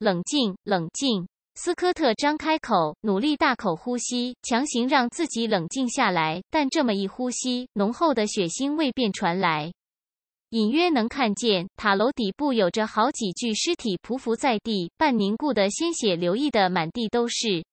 冷静，冷静！斯科特张开口，努力大口呼吸，强行让自己冷静下来。但这么一呼吸，浓厚的血腥味便传来，隐约能看见塔楼底部有着好几具尸体匍匐在地，半凝固的鲜血流溢的满地都是。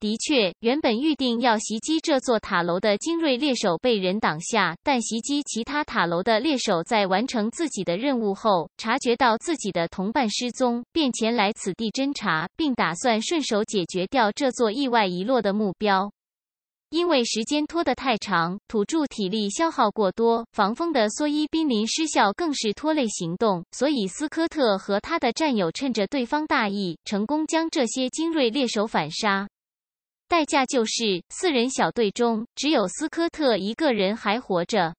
的确，原本预定要袭击这座塔楼的精锐猎手被人挡下，但袭击其他塔楼的猎手在完成自己的任务后，察觉到自己的同伴失踪，便前来此地侦查，并打算顺手解决掉这座意外遗落的目标。因为时间拖得太长，土著体力消耗过多，防风的蓑衣濒临失效，更是拖累行动。所以，斯科特和他的战友趁着对方大意，成功将这些精锐猎手反杀。代价就是四人小队中只有斯科特一个人还活着。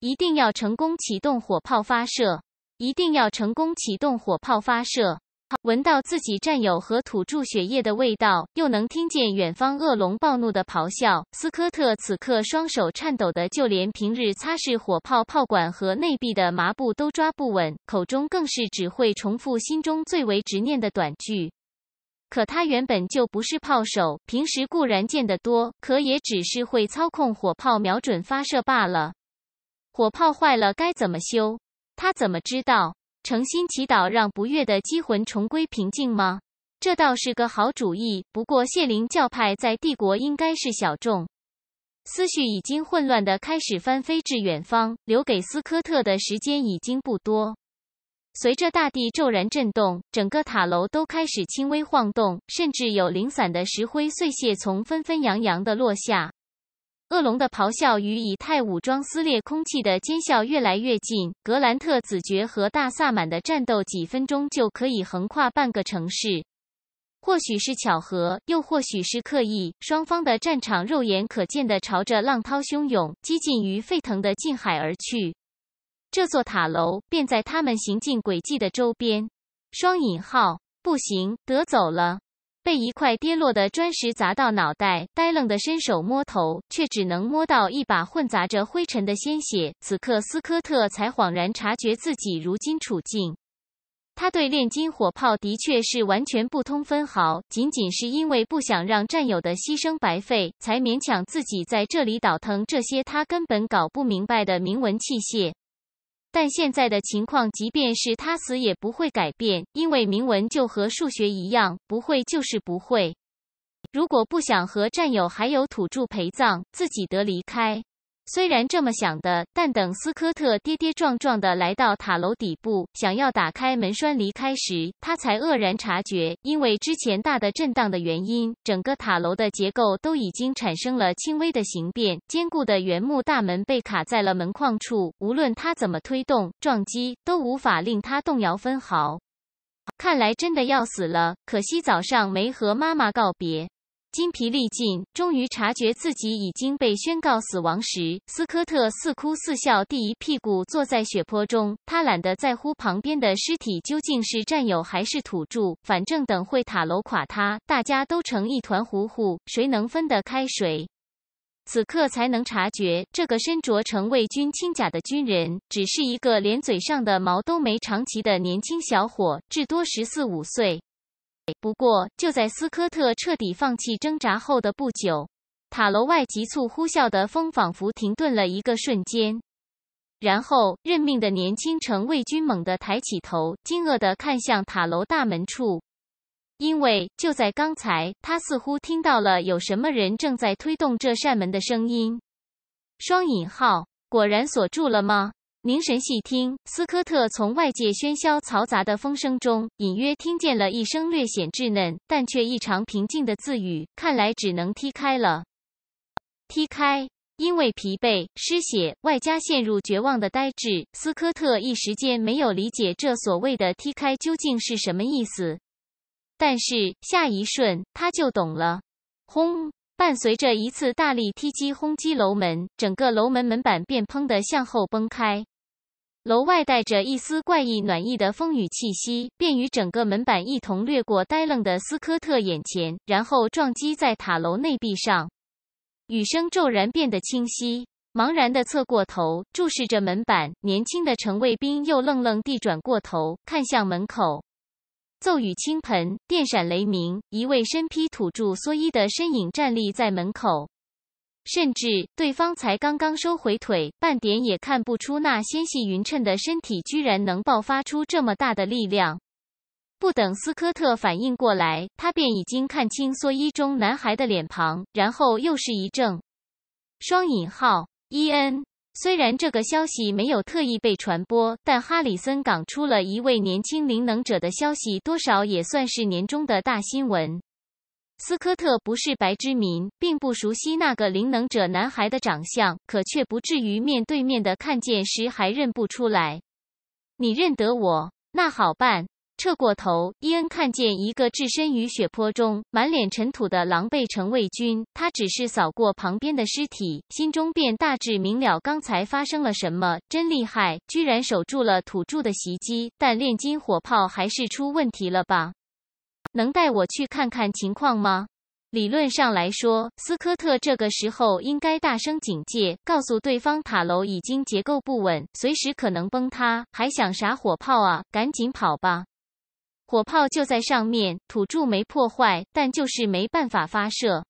一定要成功启动火炮发射！一定要成功启动火炮发射！闻到自己战友和土著血液的味道，又能听见远方恶龙暴怒的咆哮，斯科特此刻双手颤抖的，就连平日擦拭火炮炮管和内壁的麻布都抓不稳，口中更是只会重复心中最为执念的短句。可他原本就不是炮手，平时固然见得多，可也只是会操控火炮、瞄准、发射罢了。火炮坏了该怎么修？他怎么知道？诚心祈祷让不悦的机魂重归平静吗？这倒是个好主意。不过谢灵教派在帝国应该是小众。思绪已经混乱的开始翻飞至远方，留给斯科特的时间已经不多。随着大地骤然震动，整个塔楼都开始轻微晃动，甚至有零散的石灰碎屑从纷纷扬扬的落下。恶龙的咆哮与以太武装撕裂空气的尖啸越来越近。格兰特子爵和大萨满的战斗几分钟就可以横跨半个城市。或许是巧合，又或许是刻意，双方的战场肉眼可见地朝着浪涛汹涌、激进于沸腾的近海而去。这座塔楼便在他们行进轨迹的周边。双引号不行，得走了。被一块跌落的砖石砸到脑袋，呆愣的伸手摸头，却只能摸到一把混杂着灰尘的鲜血。此刻，斯科特才恍然察觉自己如今处境。他对炼金火炮的确是完全不通分毫，仅仅是因为不想让战友的牺牲白费，才勉强自己在这里倒腾这些他根本搞不明白的铭文器械。但现在的情况，即便是他死也不会改变，因为铭文就和数学一样，不会就是不会。如果不想和战友还有土著陪葬，自己得离开。虽然这么想的，但等斯科特跌跌撞撞地来到塔楼底部，想要打开门栓离开时，他才愕然察觉，因为之前大的震荡的原因，整个塔楼的结构都已经产生了轻微的形变，坚固的原木大门被卡在了门框处，无论他怎么推动、撞击，都无法令他动摇分毫。看来真的要死了，可惜早上没和妈妈告别。筋疲力尽，终于察觉自己已经被宣告死亡时，斯科特似哭似笑，第一屁股坐在血泊中。他懒得在乎旁边的尸体究竟是战友还是土著，反正等会塔楼垮塌，大家都成一团糊糊，谁能分得开谁？此刻才能察觉，这个身着成卫军轻甲的军人，只是一个连嘴上的毛都没长齐的年轻小伙，至多十四五岁。不过，就在斯科特彻底放弃挣扎后的不久，塔楼外急促呼啸的风仿佛停顿了一个瞬间，然后任命的年轻城卫军猛地抬起头，惊愕地看向塔楼大门处，因为就在刚才，他似乎听到了有什么人正在推动这扇门的声音。双引号果然锁住了吗？凝神细听，斯科特从外界喧嚣嘈杂的风声中隐约听见了一声略显稚嫩，但却异常平静的自语。看来只能踢开了，踢开。因为疲惫、失血，外加陷入绝望的呆滞，斯科特一时间没有理解这所谓的踢开究竟是什么意思。但是下一瞬他就懂了。轰！伴随着一次大力踢击，轰击楼门，整个楼门门板便砰地向后崩开。楼外带着一丝怪异暖意的风雨气息，便与整个门板一同掠过呆愣的斯科特眼前，然后撞击在塔楼内壁上。雨声骤然变得清晰，茫然的侧过头注视着门板，年轻的陈卫兵又愣愣地转过头看向门口。骤雨倾盆，电闪雷鸣，一位身披土著蓑衣的身影站立在门口。甚至对方才刚刚收回腿，半点也看不出那纤细匀称的身体居然能爆发出这么大的力量。不等斯科特反应过来，他便已经看清蓑衣中男孩的脸庞，然后又是一怔。双引号伊恩。虽然这个消息没有特意被传播，但哈里森港出了一位年轻灵能者的消息，多少也算是年终的大新闻。斯科特不是白之民，并不熟悉那个灵能者男孩的长相，可却不至于面对面的看见时还认不出来。你认得我？那好办。侧过头，伊恩看见一个置身于血泊中、满脸尘土的狼狈城卫军。他只是扫过旁边的尸体，心中便大致明了刚才发生了什么。真厉害，居然守住了土著的袭击。但炼金火炮还是出问题了吧？能带我去看看情况吗？理论上来说，斯科特这个时候应该大声警戒，告诉对方塔楼已经结构不稳，随时可能崩塌，还想啥火炮啊？赶紧跑吧！火炮就在上面，土著没破坏，但就是没办法发射。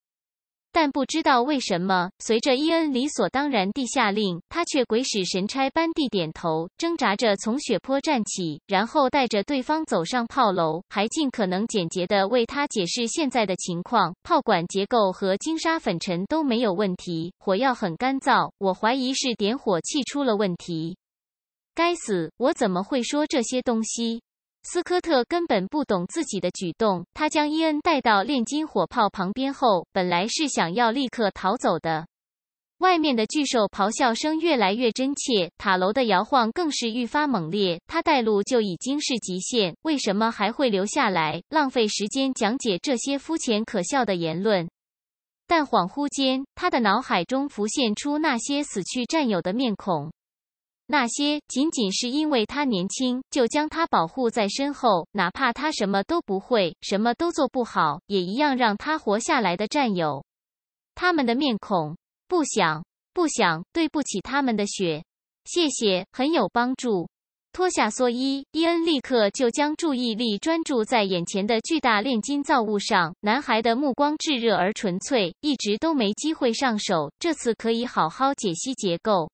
但不知道为什么，随着伊恩理所当然地下令，他却鬼使神差般地点头，挣扎着从雪坡站起，然后带着对方走上炮楼，还尽可能简洁地为他解释现在的情况：炮管结构和金沙粉尘都没有问题，火药很干燥，我怀疑是点火器出了问题。该死，我怎么会说这些东西？斯科特根本不懂自己的举动。他将伊恩带到炼金火炮旁边后，本来是想要立刻逃走的。外面的巨兽咆哮声越来越真切，塔楼的摇晃更是愈发猛烈。他带路就已经是极限，为什么还会留下来，浪费时间讲解这些肤浅可笑的言论？但恍惚间，他的脑海中浮现出那些死去战友的面孔。那些仅仅是因为他年轻就将他保护在身后，哪怕他什么都不会，什么都做不好，也一样让他活下来的战友，他们的面孔，不想，不想，对不起他们的血，谢谢，很有帮助。脱下蓑衣，伊恩立刻就将注意力专注在眼前的巨大炼金造物上。男孩的目光炙热而纯粹，一直都没机会上手，这次可以好好解析结构。